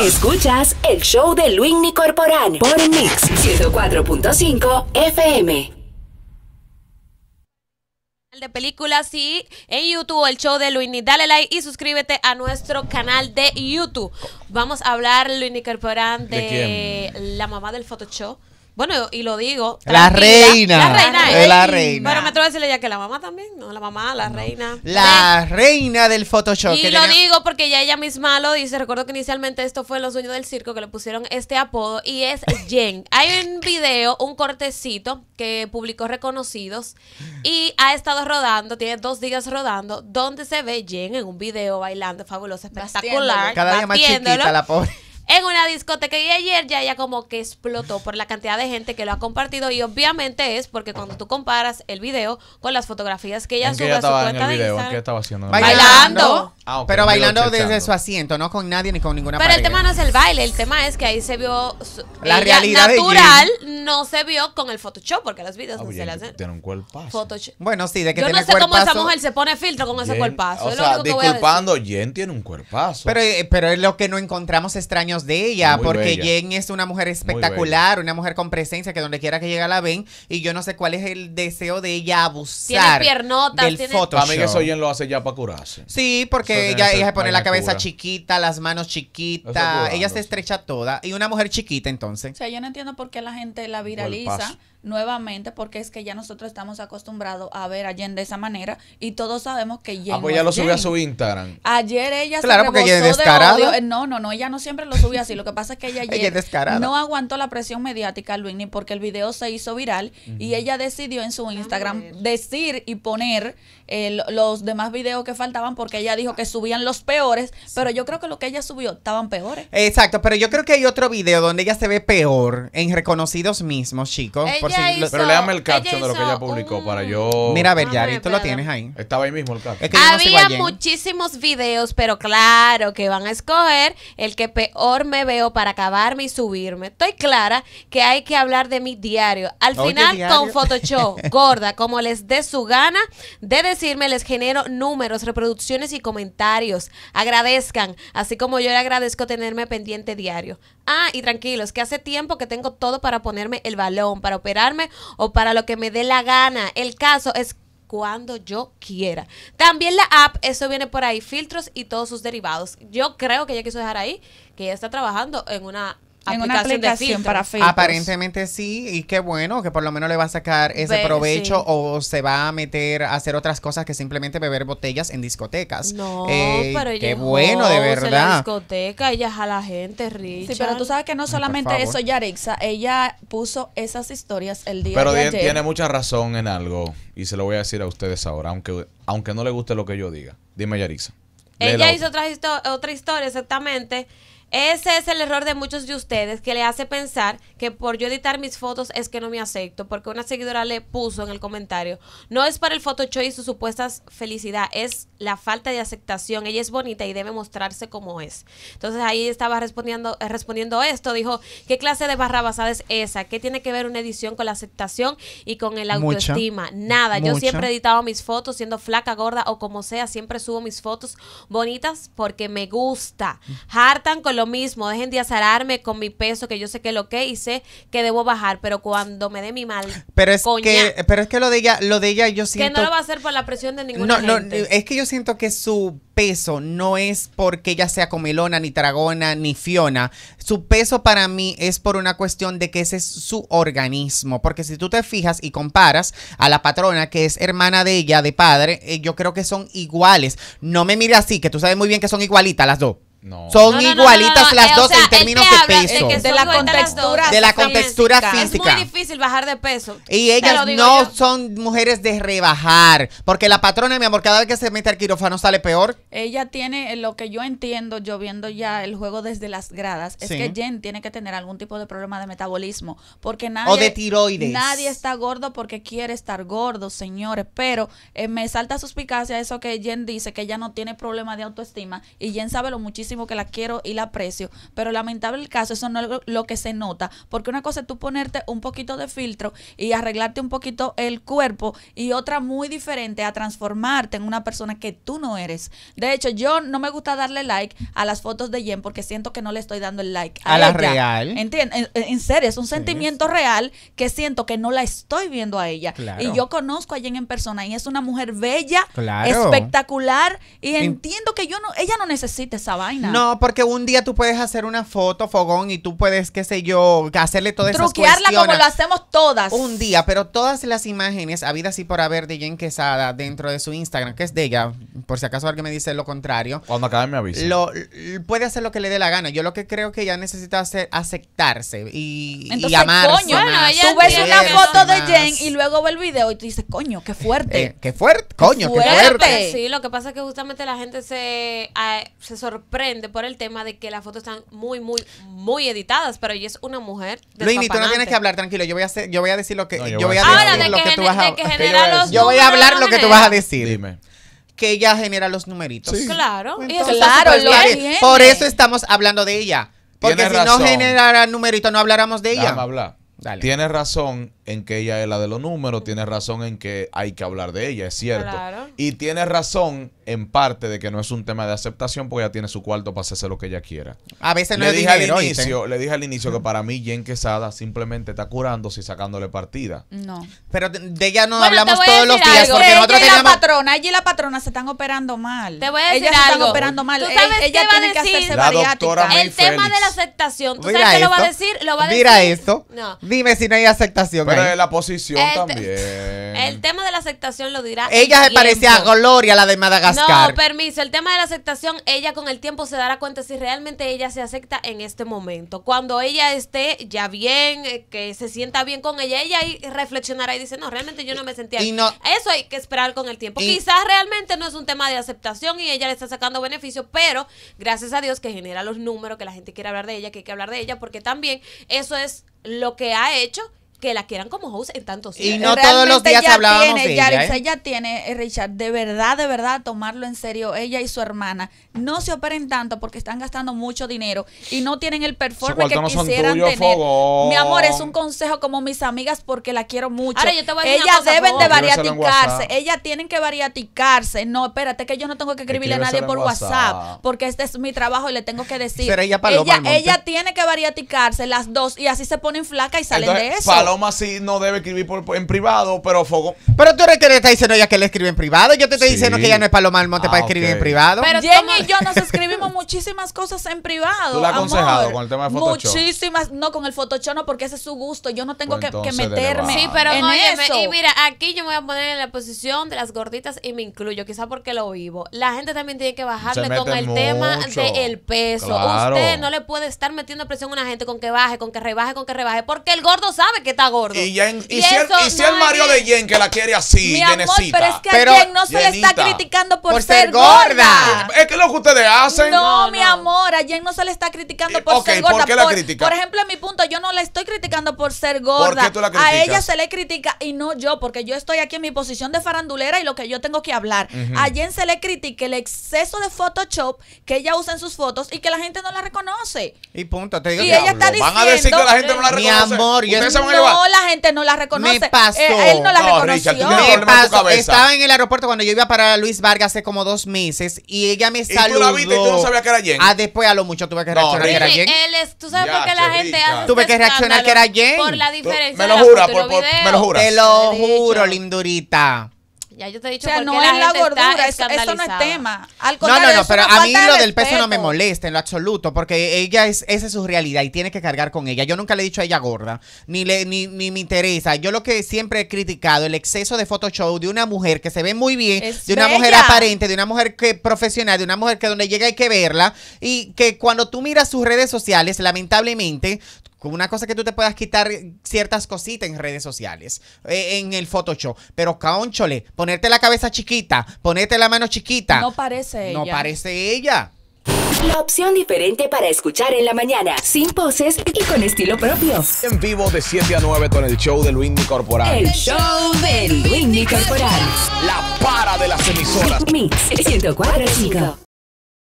Escuchas el show de Luis Corporán por Mix 104.5 FM. De películas y en YouTube, el show de Luini. Dale like y suscríbete a nuestro canal de YouTube. Vamos a hablar, Luini Corporán, de, ¿De la mamá del Photoshop. Bueno, y lo digo. La reina. La reina. Es. La reina. Pero me atrevo a decirle ya que la mamá también, ¿no? La mamá, la reina. La eh. reina del Photoshop. Y lo digo porque ya ella misma lo dice. Recuerdo que inicialmente esto fue Los Dueños del Circo que le pusieron este apodo y es Jen. Hay un video, un cortecito que publicó Reconocidos y ha estado rodando, tiene dos días rodando, donde se ve Jen en un video bailando fabuloso, espectacular. Cada día más chiquita la pobre en una discoteca. Y ayer ya, ya como que explotó por la cantidad de gente que lo ha compartido. Y obviamente es porque cuando tú comparas el video con las fotografías que ella sube a su cuenta de Instagram. Bailando. Ah, pero bailando desde su asiento, no con nadie ni con ninguna Pero el tema no es el baile, el tema es que ahí se vio la realidad natural, no se vio con el Photoshop, porque los videos ah, no se le hacen. Tiene un cuerpazo. Bueno, sí, de que Yo no sé cómo esa mujer se pone filtro con ese cuerpazo. O sea, disculpando, Jen tiene un cuerpazo. Eh, pero, es lo que no encontramos extraños de ella, porque Jen es una mujer espectacular, una mujer con presencia que donde quiera que llegue la ven, y yo no sé cuál es el deseo de ella abusar. Tiene piernotas, del Photoshop. También eso Jen lo hace ya para curarse. Sí, porque ella, se pone la cabeza chiquita, las manos chiquitas, ella se estrecha toda. Y una mujer chiquita, entonces. O sea, yo no entiendo por qué la gente la viraliza nuevamente porque es que ya nosotros estamos acostumbrados a ver a Jen de esa manera y todos sabemos que Jen. Ah, lo subió a su Instagram. Ayer ella claro, se porque ella es descarada. No, no, no, ella no siempre lo subió así. Lo que pasa es que ella, ayer no aguantó la presión mediática, Luis, ni porque el video se hizo viral y ella decidió en su Instagram decir y poner eh, los demás videos que faltaban porque ella dijo que subían los peores, pero yo creo que lo que ella subió estaban peores. Exacto, pero yo creo que hay otro video donde ella se ve peor en reconocidos mismos, chicos, pero léame el caption de lo que ella publicó para yo. Mira, a ver, Yari, esto lo tienes ahí. Estaba ahí mismo el caption. Había muchísimos videos, pero claro que van a escoger el que peor me veo para acabarme y subirme. Estoy clara que hay que hablar de mi diario. Al final, con Photoshop, gorda, como les dé su gana de decirme, les genero números, reproducciones y comentarios. Agradezcan, así como yo le agradezco tenerme pendiente diario. Ah, y tranquilos, que hace tiempo que tengo todo para ponerme el balón, para operar o para lo que me dé la gana. El caso es cuando yo quiera. También la app, eso viene por ahí, filtros y todos sus derivados. Yo creo que ella quiso dejar ahí que ya está trabajando en una en una aplicación para filtros. Aparentemente sí, y qué bueno que por lo menos le va a sacar ese provecho o se va a meter a hacer otras cosas que simplemente beber botellas en discotecas. No, pero ella qué bueno, de verdad. En discoteca, ella a la gente, rica. Sí, pero tú sabes que no solamente eso, Yarixa, ella puso esas historias el día de ayer. Pero tiene mucha razón en algo, y se lo voy a decir a ustedes ahora, aunque, aunque no le guste lo que yo diga. Dime, Yarixa. Ella hizo otra, otra historia exactamente ese es el error de muchos de ustedes que le hace pensar que por yo editar mis fotos es que no me acepto, porque una seguidora le puso en el comentario, no es para el Photoshop y su supuesta felicidad, es la falta de aceptación, ella es bonita y debe mostrarse como es. Entonces ahí estaba respondiendo, eh, respondiendo esto, dijo, ¿qué clase de barra basada es esa? ¿Qué tiene que ver una edición con la aceptación y con el autoestima? Nada, yo siempre he editado mis fotos siendo flaca, gorda o como sea, siempre subo mis fotos bonitas porque me gusta. Mm. Hartan con lo mismo, dejen de azararme con mi peso, que yo sé que lo que hice, que debo bajar, pero cuando me dé mi mal. Pero es que, pero es que lo de ella, lo de ella yo siento. Que no lo va a hacer por la presión de ninguna no, gente. No, es que yo siento que su peso no es porque ella sea comelona, ni tragona, ni fiona. Su peso para mí es por una cuestión de que ese es su organismo. Porque si tú te fijas y comparas a la patrona, que es hermana de ella, de padre, eh, yo creo que son iguales. No me mire así, que tú sabes muy bien que son igualitas las dos. Son igualitas las dos en términos de peso. De, la contextura, de la contextura física. Es muy difícil bajar de peso. Y ellas no son mujeres de rebajar. Porque la patrona, mi amor, cada vez que se mete al quirófano sale peor. Ella tiene, eh, lo que yo entiendo, yo viendo ya el juego desde las gradas, es que Jen tiene que tener algún tipo de problema de metabolismo. Porque nadie. O de tiroides. Nadie está gordo porque quiere estar gordo, señores. Pero eh, me salta suspicacia eso que Jen dice, que ella no tiene problema de autoestima. Y Jen sabe lo muchísimo que la quiero y la aprecio, pero lamentable el caso, eso no es lo que se nota, porque una cosa es tú ponerte un poquito de filtro y arreglarte un poquito el cuerpo y otra muy diferente a transformarte en una persona que tú no eres. De hecho, yo no me gusta darle like a las fotos de Jen porque siento que no le estoy dando el like a, la real. En, serio, es un sentimiento real que siento que no la estoy viendo a ella. Y yo conozco a Jen en persona y es una mujer bella, espectacular y entiendo que yo no ella no necesita esa vaina. No, porque un día tú puedes hacer una foto, fogón, y tú puedes, qué sé yo, hacerle todo esas Truquearla como lo hacemos todas. Un día, pero todas las imágenes habidas y por haber de Jen Quesada dentro de su Instagram, que es de ella, por si acaso alguien me dice lo contrario. Cuando acabe me avisa. Lo, puede hacer lo que le dé la gana. Yo lo que creo que ella necesita hacer aceptarse y, Entonces, y amarse. Coño, tú una foto de Jen y luego ve el video y tú dices, coño, qué fuerte. Eh, qué fuerte, coño, qué fuerte. Sí, lo que pasa es que justamente la gente se, eh, se sorprende por el tema de que las fotos están muy, muy, muy editadas, pero ella es una mujer. Luini, tú no tienes que hablar, tranquilo. Yo voy a, yo voy a decir lo que, yo, voy a, tú vas yo voy a hablar lo que tú vas a decir. Dime que ella genera los numeritos. Claro, Por eso estamos hablando de ella. Porque si no generara numeritos, no habláramos de ella. Dame hablar. Dale. Tienes razón en que ella es la de los números, tiene razón en que hay que hablar de ella, es cierto. Y tiene razón en parte de que no es un tema de aceptación porque ella tiene su cuarto para hacerse lo que ella quiera. A veces no le dije al inicio, le dije al inicio que para mí Jen Quesada simplemente está curándose y sacándole partida. No. Pero de ella no hablamos todos los días porque ella nosotros y la patrona, ella y la patrona se están operando mal. Te voy a decir están operando mal. E, ella tiene que hacerse la El tema de la aceptación, ¿tú sabes que lo va a decir? Lo va a decir. Mira esto. Dime si no hay aceptación la posición también. El tema de la aceptación lo dirá. Ella se parecía a Gloria, la de Madagascar. No, permiso. El tema de la aceptación, ella con el tiempo se dará cuenta si realmente ella se acepta en este momento. Cuando ella esté ya bien, eh, que se sienta bien con ella, ella ahí reflexionará y dice, no, realmente yo no me sentía Eso hay que esperar con el tiempo. Quizás realmente no es un tema de aceptación y ella le está sacando beneficio, pero gracias a Dios que genera los números, que la gente quiere hablar de ella, que hay que hablar de ella, porque también eso es lo que ha hecho que la quieran como host en tantos años Y no todos los días hablábamos de ella. ¿eh? tiene, eh, Richard, de verdad, de verdad, tomarlo en serio, ella y su hermana. No se operen tanto porque están gastando mucho dinero y no tienen el performance que quisieran tener. Mi amor, es un consejo como mis amigas porque la quiero mucho. Ella Ellas deben de variaticarse, Ella tienen que variaticarse. No, espérate que yo no tengo que escribirle a nadie por WhatsApp. porque este es mi trabajo y le tengo que decir. Ella, ella, tiene que variaticarse las dos y así se ponen flacas y salen de eso. Paloma sí no debe escribir por, en privado, pero Fogo. Pero tú eres que le estás diciendo ya que le escribe en privado. Yo te estoy diciendo que ya no es Paloma del Monte para ah, escribir en privado. Pero Jenny y yo nos escribimos muchísimas cosas en privado. ¿Tú la aconsejado con el tema de Photoshop? Muchísimas. No, con el Photoshop porque ese es su gusto. Yo no tengo pues que, meterme. Sí, pero no, es Y mira, aquí yo me voy a poner en la posición de las gorditas y me incluyo, quizá porque lo vivo. La gente también tiene que bajarle con el tema del peso. Usted no le puede estar metiendo presión a una gente con que baje, con que rebaje, con que rebaje, porque el gordo sabe que está gordo. Y, si, el, y de Jen que la quiere así, pero es que a Jen no se le está criticando por, ser gorda. Es que lo que ustedes hacen. No, mi amor, a Jen no se le está criticando eh, por ser gorda. ¿por, ejemplo, en mi punto, yo no la estoy criticando por ser gorda. A ella se le critica y no yo, porque yo estoy aquí en mi posición de farandulera y lo que yo tengo que hablar. A Jen se le critica el exceso de Photoshop que ella usa en sus fotos y que la gente no la reconoce. Y punto, te digo. Y ella está diciendo, Van a decir que la gente no la reconoce. Mi amor, yo no, la gente no la reconoce. Me eh, pasó. él no la reconoció. me pasó. Estaba en el aeropuerto cuando yo iba para Luis Vargas hace como dos meses y ella me saludó. ¿Y tú la viste y tú no sabías que era Jen? Ah, después a lo mucho tuve que reaccionar que era Jen. tú sabes por qué la gente hace Tuve que reaccionar que era Jen. Por la diferencia. Me lo juro, me lo juro. Te lo juro, lindurita. Ya yo te he dicho o no es la gordura, eso, no es tema. no, no, no, pero a mí lo del peso no me molesta en lo absoluto, porque ella es, esa es su realidad y tiene que cargar con ella. Yo nunca le he dicho a ella gorda, ni, le, ni, ni me interesa. Yo lo que siempre he criticado, el exceso de Photoshop de una mujer que se ve muy bien, de una mujer aparente, de una mujer que profesional, de una mujer que donde llega hay que verla, y que cuando tú miras sus redes sociales, lamentablemente, como una cosa que tú te puedas quitar ciertas cositas en redes sociales, eh, en el Photoshop. Pero caónchole, ponerte la cabeza chiquita, ponerte la mano chiquita. No parece ella. No parece ella. La opción diferente para escuchar en la mañana, sin poses y con estilo propio. En vivo de 7 a 9 con el show de Luindy Corporal. El show de Luindy Corporal. La para de las emisoras. Mix 104.5.